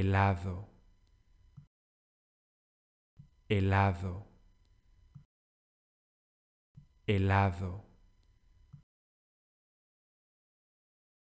helado, helado, helado.